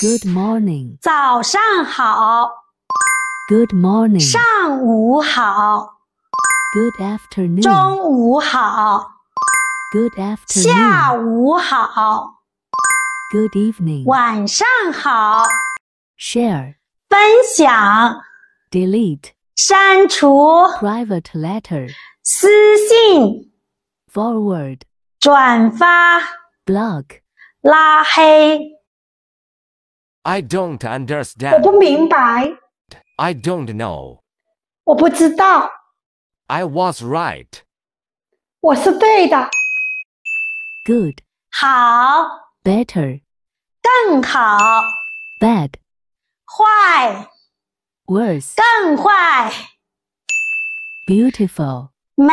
Good morning. 早上好。Good morning. 上午好。Good afternoon. 中午好。Good afternoon. 下午好。Good evening. 晚上好。Share. 分享。Delete. 删除。Private letter. 私信。Forward. 转发。Block. 拉黑。I don't understand. I do don't know. I was right. 我是对的。Good. 好。Better. 更好。Bad. 坏。Worse. 更坏。Beautiful. 美。